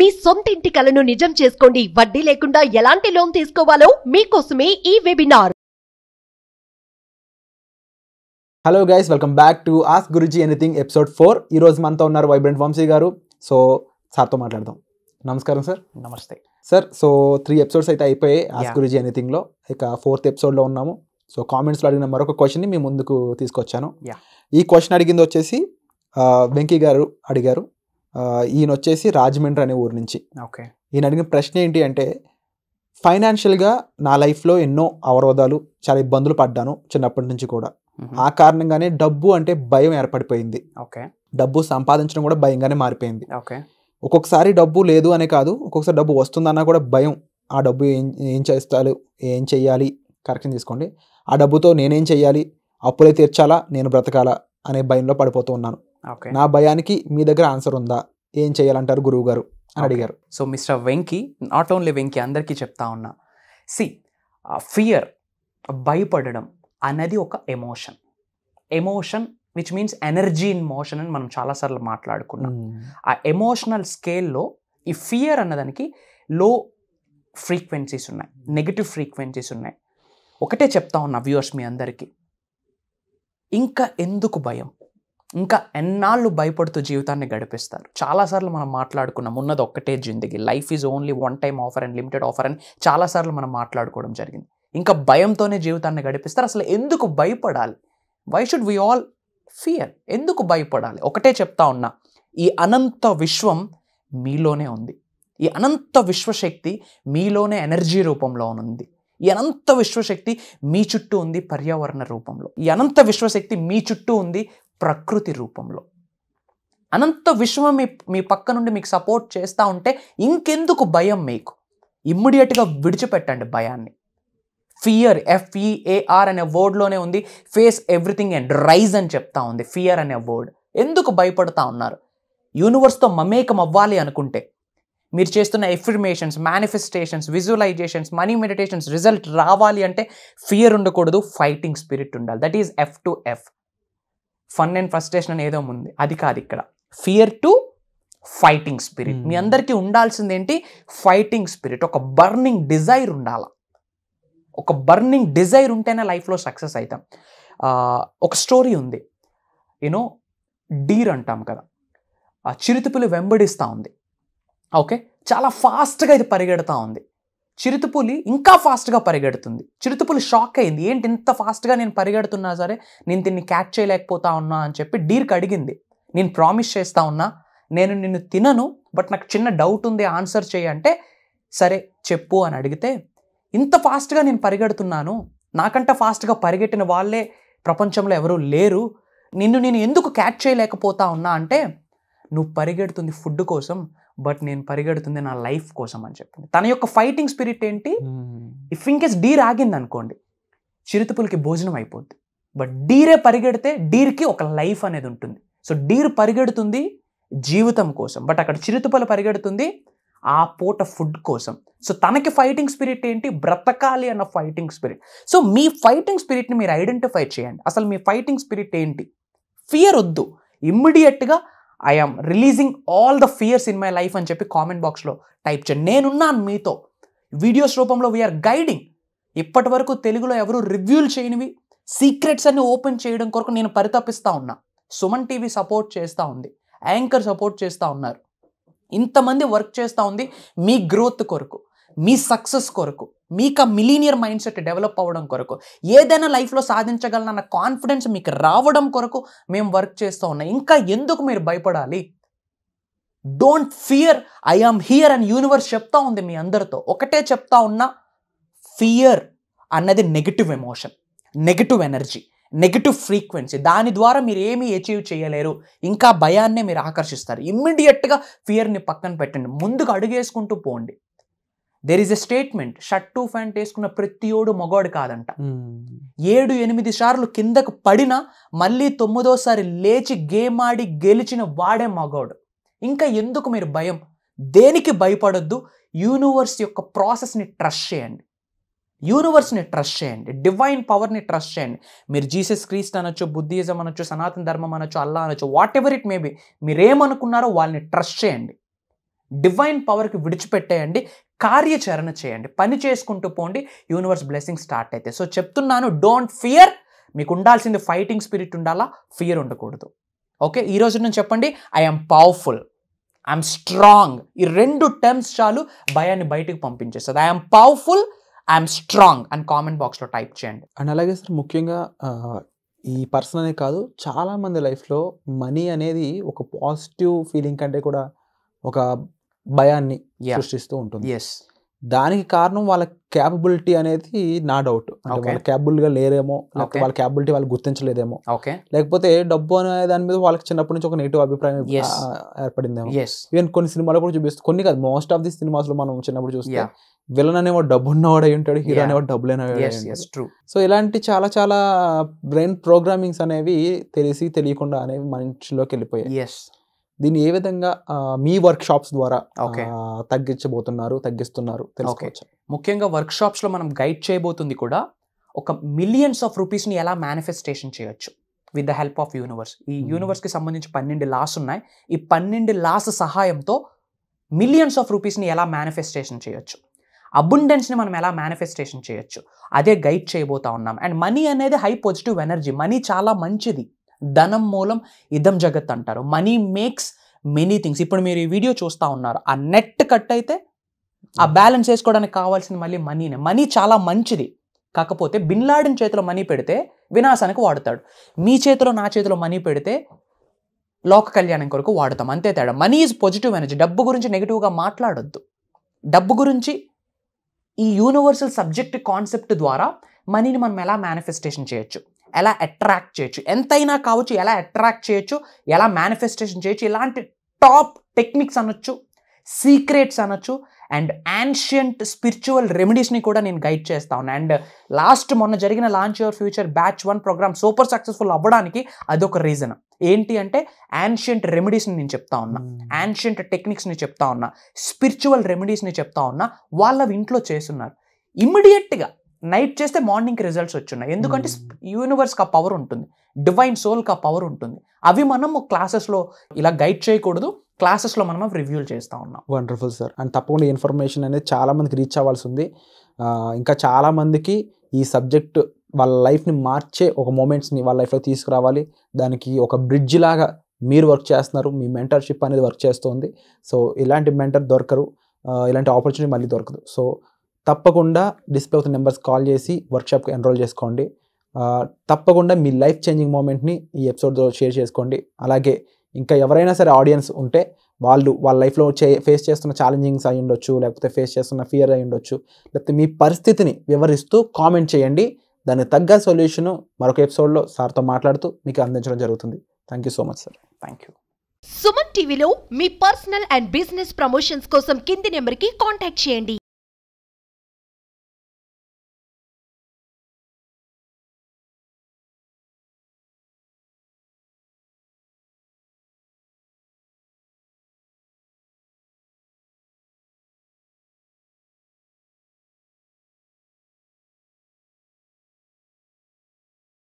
మీ సొంత ఇంటి కలను నిజం చేసుకోండి వడ్డీ లేకుండా ఎలాంటి లోన్ తీసుకోవాలో మీకోసమే ఈ webinar hello guys welcome back to ask Guruji anything episode four ఈరోజు మనతో ఉన్నారు వైబ్రెంట్ వంశీ గారు సో సార్తో మాట్లాడదాం నమస్కారం సార్ నమస్తే సార్ సో త్రీ ఎపిసోడ్స్ అయితే అయిపోయాయి ఆస్ గురుజీ ఎనీథింగ్లో ఇక ఫోర్త్ ఎపిసోడ్లో ఉన్నాము సో కామెంట్స్లో అడిగిన మరొక క్వశ్చన్ని మీ ముందుకు తీసుకొచ్చాను ఈ క్వశ్చన్ అడిగింది వచ్చేసి వెంకీ గారు అడిగారు ఈయన వచ్చేసి రాజమండ్రి అనే ఊరు నుంచి ఓకే ఈయన అడిగిన ప్రశ్న ఏంటి అంటే ఫైనాన్షియల్గా నా లైఫ్లో ఎన్నో అవరోధాలు చాలా ఇబ్బందులు పడ్డాను చిన్నప్పటి నుంచి కూడా ఆ కారణంగానే డబ్బు అంటే భయం ఏర్పడిపోయింది ఓకే డబ్బు సంపాదించడం కూడా భయంగానే మారిపోయింది ఓకే ఒక్కొక్కసారి డబ్బు లేదు అనే కాదు ఒక్కొక్కసారి డబ్బు వస్తుందన్నా కూడా భయం ఆ డబ్బు ఏం ఏం చేస్తారు ఏం చెయ్యాలి కరెక్షన్ తీసుకోండి ఆ డబ్బుతో నేనేం చెయ్యాలి అప్పులే తీర్చాలా నేను బ్రతకాలా అనే భయంలో పడిపోతూ ఉన్నాను నా భయానికి మీ దగ్గర ఆన్సర్ ఉందా ఏం చేయాలంటారు గురువు గారు అని అడిగారు so mister Venky not only Venky అందరికీ చెప్తా ఉన్నా సి ఫియర్ భయపడడం అనేది ఒక emotion emotion which means energy in motion అని మనం చాలాసార్లు మాట్లాడుకున్నాం ఆ ఎమోషనల్ స్కేల్లో ఈ ఫియర్ అన్నదానికి లో ఫ్రీక్వెన్సీస్ ఉన్నాయి నెగిటివ్ ఫ్రీక్వెన్సీస్ ఉన్నాయి ఒకటే చెప్తా ఉన్నా వ్యూవర్స్ మీ అందరికీ ఇంకా ఎందుకు భయం ఇంకా ఎన్నాళ్ళు భయపడుతూ జీవితాన్ని గడిపిస్తారు చాలాసార్లు మనం మాట్లాడుకున్నాం ఉన్నది ఒక్కటే జిందగి life is only one time offer and limited offer అని చాలాసార్లు మనం మాట్లాడుకోవడం జరిగింది ఇంకా భయంతోనే జీవితాన్ని గడిపిస్తారు అసలు ఎందుకు భయపడాలి why should we all fear ఎందుకు భయపడాలి ఒకటే చెప్తా ఉన్నా ఈ అనంత విశ్వం మీలోనే ఉంది ఈ అనంత విశ్వశక్తి మీలోనే ఎనర్జీ రూపంలో ఉంది ఈ అనంత విశ్వశక్తి మీ చుట్టూ ఉంది పర్యావరణ రూపంలో ఈ అనంత విశ్వశక్తి మీ చుట్టూ ఉంది ప్రకృతి రూపంలో అనంత విశ్వం మీ మీ పక్క నుండి మీకు సపోర్ట్ చేస్తూ ఉంటే ఇంకెందుకు భయం మీకు ఇమ్మీడియట్గా విడిచిపెట్టండి భయాన్ని ఫియర్ ఎఫ్ఈఏఆర్ e అనే వర్డ్లోనే ఉంది ఫేస్ ఎవ్రీథింగ్ అండ్ రైజ్ అని చెప్తా ఉంది ఫియర్ అనే వర్డ్ ఎందుకు భయపడుతూ ఉన్నారు యూనివర్స్తో మమేకం అవ్వాలి అనుకుంటే మీరు చేస్తున్న affirmations manifestations visualizations money meditations result రావాలి అంటే ఫియర్ ఉండకూడదు ఫైటింగ్ స్పిరిట్ ఉండాలి that is F to F fun and frustration అని ఏదో ఉంది అది కాదు ఇక్కడ ఫియర్ టు ఫైటింగ్ స్పిరిట్ మీ అందరికీ ఉండాల్సింది ఏంటి ఫైటింగ్ స్పిరిట్ ఒక బర్నింగ్ డిజైర్ ఉండాల ఒక బర్నింగ్ డిజైర్ ఉంటేనే లైఫ్లో సక్సెస్ అవుతాం ఒక స్టోరీ ఉంది యూనో డీర్ అంటాం కదా ఆ చిరుతుపులు వెంబడిస్తూ ఉంది ఓకే చాలా ఫాస్ట్గా ఇది పరిగెడతా ఉంది చిరుతపులి ఇంకా ఫాస్ట్గా పరిగెడుతుంది చిరుతపులి షాక్ అయింది ఏంటి ఇంత ఫాస్ట్గా నేను పరిగెడుతున్నా సరే నేను దీన్ని క్యాచ్ చేయలేకపోతా ఉన్నా అని చెప్పి డీర్క్ అడిగింది నేను ప్రామిస్ చేస్తా ఉన్నా నేను నిన్ను తినను బట్ నాకు చిన్న డౌట్ ఉంది ఆన్సర్ చేయి అంటే సరే చెప్పు అని అడిగితే ఇంత ఫాస్ట్గా నేను పరిగెడుతున్నాను నాకంటే ఫాస్ట్గా పరిగెట్టిన వాళ్ళే ప్రపంచంలో ఎవరూ లేరు నిన్ను నేను ఎందుకు క్యాచ్ చేయలేకపోతా ఉన్నా అంటే నువ్వు పరిగెడుతుంది ఫుడ్ కోసం బట్ నేను పరిగెడుతుంది నా లైఫ్ కోసం అని చెప్పింది తన యొక్క ఫైటింగ్ స్పిరిట్ ఏంటి ఇఫ్ ఇన్కేస్ డీర్ ఆగింది అనుకోండి చిరుతపులకి భోజనం అయిపోద్ది బట్ డీరే పరిగెడితే డీర్కి ఒక లైఫ్ అనేది ఉంటుంది సో డీర్ పరిగెడుతుంది జీవితం కోసం బట్ అక్కడ చిరుతపులు పరిగెడుతుంది ఆ పూట ఫుడ్ కోసం సో తనకి ఫైటింగ్ స్పిరిట్ ఏంటి బ్రతకాలి అన్న ఫైటింగ్ స్పిరిట్ సో మీ ఫైటింగ్ స్పిరిట్ని మీరు ఐడెంటిఫై చేయండి అసలు మీ ఫైటింగ్ స్పిరిట్ ఏంటి ఫియర్ వద్దు ఇమ్మీడియట్గా I am releasing all the fears in my life అని చెప్పి కామెంట్ బాక్స్లో టైప్ చేయండి నేనున్నాను మీతో వీడియోస్ రూపంలో వీఆర్ గైడింగ్ ఇప్పటి వరకు తెలుగులో ఎవరు రివ్యూలు చేయనివి సీక్రెట్స్ అన్ని ఓపెన్ చేయడం కొరకు నేను పరితపిస్తూ ఉన్నా సుమన్ టీవీ సపోర్ట్ చేస్తూ ఉంది యాంకర్ సపోర్ట్ చేస్తూ ఉన్నారు ఇంతమంది వర్క్ చేస్తూ ఉంది మీ గ్రోత్ కొరకు మీ సక్సెస్ కొరకు మీకు ఆ మిలీనియర్ మైండ్ సెట్ డెవలప్ అవ్వడం కొరకు ఏదైనా లైఫ్లో సాధించగలనన్న కాన్ఫిడెన్స్ మీకు రావడం కొరకు మేము వర్క్ చేస్తూ ఉన్నాం ఇంకా ఎందుకు మీరు భయపడాలి don't fear I am here and universe చెప్తా ఉంది మీ అందరితో ఒకటే చెప్తా ఉన్నా ఫియర్ అన్నది negative emotion negative energy negative frequency దాని ద్వారా మీరు ఏమీ అచీవ్ చేయలేరు ఇంకా భయాన్నే మీరు ఆకర్షిస్తారు ఇమ్మీడియట్గా ఫియర్ని పక్కన పెట్టండి ముందుకు అడుగేసుకుంటూ పోండి దెర్ ఇస్ ఎ స్టేట్మెంట్ టూ ఫ్యాంట్ వేసుకున్న ప్రతి ఓడు మగవాడు కాదంట ఏడు ఎనిమిది సార్లు కిందకు పడినా మళ్ళీ తొమ్మిదోసారి లేచి గేమ్ ఆడి గెలిచిన వాడే మగవాడు ఇంకా ఎందుకు మీరు భయం దేనికి భయపడొద్దు యూనివర్స్ యొక్క ప్రాసెస్ని ట్రస్ట్ చేయండి యూనివర్స్ని ట్రస్ట్ చేయండి డివైన్ పవర్ని ట్రస్ట్ చేయండి మీరు జీసస్ క్రీస్ట్ అనొచ్చు బుద్ధిజం అనొచ్చు సనాతన ధర్మం అనొచ్చు అల్లా అనొచ్చు వాట్ ఎవర్ ఇట్ మేబీ మీరేమనుకున్నారో వాళ్ళని ట్రస్ట్ చేయండి డివైన్ పవర్కి విడిచిపెట్టేయండి కార్యాచరణ చేయండి పని చేసుకుంటూ పోండి యూనివర్స్ బ్లెస్సింగ్ స్టార్ట్ అయితే సో చెప్తున్నాను డోంట్ ఫియర్ మీకు ఉండాల్సింది ఫైటింగ్ స్పిరిట్ ఉండాలా ఫియర్ ఉండకూడదు ఓకే ఈ రోజు నుంచి చెప్పండి ఐఎమ్ పవర్ఫుల్ ఐఎమ్ స్ట్రాంగ్ ఈ రెండు టర్మ్స్ చాలు భయాన్ని బయటకు పంపించేస్తుంది ఐఎమ్ పవర్ఫుల్ ఐఎమ్ స్ట్రాంగ్ అని కామెంట్ బాక్స్లో టైప్ చేయండి అండ్ అలాగే సార్ ముఖ్యంగా ఈ పర్సన్ అనే కాదు చాలామంది లైఫ్లో మనీ అనేది ఒక పాజిటివ్ ఫీలింగ్ కంటే కూడా ఒక భయాన్ని సృష్టిస్తూ ఉంటుంది దానికి కారణం వాళ్ళ క్యాపబిలిటీ అనేది నా డౌట్ వాళ్ళ క్యాపబుల్ గా లేరేమో లేకపోతే వాళ్ళ క్యాపబిలిటీ వాళ్ళు గుర్తించలేదేమో లేకపోతే డబ్బు అనే దాని మీద వాళ్ళకి చిన్నప్పటి నుంచి ఒక నెగిటివ్ అభిప్రాయం ఏర్పడిందేమో ఈవెన్ కొన్ని సినిమాలు కూడా చూపిస్తాయి కొన్ని కాదు మోస్ట్ ఆఫ్ ది సినిమాస్ లో మనం చిన్నప్పుడు చూస్తే విలన్ అనేవాడు డబ్బు ఉన్నవాడు అయి ఉంటాడు హీరో అనేవాడు డబ్బులు లేనివాడు సో ఇలాంటి చాలా చాలా బ్రెయిన్ ప్రోగ్రామింగ్స్ అనేవి తెలిసి తెలియకుండా అనేవి మనిషిలోకి వెళ్ళిపోయాయి దీన్ని ఏ విధంగా మీ వర్క్ షాప్స్ ద్వారా తగ్గించబోతున్నారు తగ్గిస్తున్నారు తెలుసుకోవచ్చు ముఖ్యంగా వర్క్ షాప్స్ లో మనం గైడ్ చేయబోతుంది కూడా ఒక మిలియన్స్ ఆఫ్ రూపీస్ ని ఎలా మేనిఫెస్టేషన్ చేయొచ్చు with the help of universe ఈ యూనివర్స్ hmm. కి సంబంధించి పన్నెండు లాస్ ఉన్నాయి ఈ పన్నెండు లాస్ సహాయంతో మిలియన్స్ ఆఫ్ రూపీస్ని ఎలా మేనిఫెస్టేషన్ చేయొచ్చు అబుండెన్స్ని మనం ఎలా మేనిఫెస్టేషన్ చేయొచ్చు అదే గైడ్ చేయబోతా ఉన్నాం అండ్ మనీ అనేది హై పాజిటివ్ ఎనర్జీ మనీ చాలా మంచిది ధనం మూలం ఇదం జగత్ అంటారు మనీ మేక్స్ మెనీ థింగ్స్ ఇప్పుడు మీరు ఈ వీడియో చూస్తూ ఉన్నారు ఆ నెట్ కట్ అయితే ఆ hmm. బ్యాలెన్స్ వేసుకోవడానికి కావాల్సింది మళ్ళీ మనీనే మనీ చాలా మంచిది కాకపోతే బిన్లాడిన్ చేతిలో మనీ పెడితే వినాశానికి వాడతాడు మీ చేతిలో నా చేతిలో మనీ పెడితే లోక కళ్యాణం కొరకు వాడతాం అంతే తేడా మనీ ఈజ్ పాజిటివ్ ఎనర్జీ డబ్బు గురించి నెగిటివ్గా మాట్లాడొద్దు డబ్బు గురించి ఈ యూనివర్సల్ సబ్జెక్ట్ కాన్సెప్ట్ ద్వారా మనీని మనం ఎలా మేనిఫెస్టేషన్ చేయొచ్చు ఎలా అట్రాక్ట్ చేయొచ్చు ఎంతైనా కావచ్చు ఎలా అట్రాక్ట్ చేయొచ్చు ఎలా మేనిఫెస్టేషన్ చేయొచ్చు ఇలాంటి టాప్ టెక్నిక్స్ అనొచ్చు సీక్రెట్స్ అనొచ్చు అండ్ యాన్షియంట్ స్పిరిచువల్ రెమెడీస్ని కూడా నేను గైడ్ చేస్తా ఉన్నాను అండ్ లాస్ట్ మొన్న జరిగిన launch your future batch one program super successful అవ్వడానికి అదొక రీజన్ ఏంటి అంటే యాన్షియంట్ రెమెడీస్ని నేను చెప్తా ఉన్నా యాన్షియంట్ hmm. టెక్నిక్స్ని చెప్తా ఉన్నా స్పిరిచువల్ రెమెడీస్ని చెప్తా ఉన్నా వాళ్ళవి ఇంట్లో చేస్తున్నారు ఇమ్మీడియట్గా నైట్ చేస్తే మార్నింగ్కి రిజల్ట్స్ వచ్చున్నాయి ఎందుకంటే యూనివర్స్ hmm. కా పవర్ ఉంటుంది డివైన్ సోల్కి ఆ పవర్ ఉంటుంది అవి మనము క్లాసెస్లో ఇలా గైడ్ చేయకూడదు క్లాసెస్లో మనం అవి రివ్యూలు చేస్తూ ఉన్నాం వండర్ఫుల్ సార్ అండ్ తప్పకుండా ఇన్ఫర్మేషన్ అనేది చాలామందికి రీచ్ అవ్వాల్సి ఉంది ఇంకా చాలామందికి ఈ సబ్జెక్ట్ వాళ్ళ లైఫ్ని మార్చే ఒక మూమెంట్స్ని వాళ్ళ లైఫ్లో తీసుకురావాలి దానికి ఒక బ్రిడ్జ్ లాగా మీరు వర్క్ చేస్తున్నారు మీ మెంటర్షిప్ అనేది వర్క్ చేస్తుంది సో ఇలాంటి మెంటర్ దొరకరు ఇలాంటి ఆపర్చునిటీ మళ్ళీ దొరకదు సో తప్పకుండా డిస్ప్లే అవుతున్న నెంబర్స్ కాల్ చేసి వర్క్షాప్కి ఎన్రోల్ చేసుకోండి తప్పకుండా మీ లైఫ్ చేంజింగ్ మూమెంట్ని ఈ ఎపిసోడ్తో షేర్ చేసుకోండి అలాగే ఇంకా ఎవరైనా సరే ఆడియన్స్ ఉంటే వాళ్ళు వాళ్ళ లైఫ్లో చే ఫేస్ చేస్తున్న ఛాలెంజింగ్స్ అయి ఉండొచ్చు లేకపోతే ఫేస్ చేస్తున్న ఫియర్ అయి ఉండొచ్చు లేకపోతే మీ పరిస్థితిని వివరిస్తూ కామెంట్ చేయండి దానికి తగ్గ సొల్యూషన్ మరొక ఎపిసోడ్లో సార్తో మాట్లాడుతూ మీకు అందించడం జరుగుతుంది thank you so much sir thank you Suman టీవీలో మీ పర్సనల్ అండ్ బిజినెస్ ప్రమోషన్స్ కోసం కింది నెంబర్కి కాంటాక్ట్ చేయండి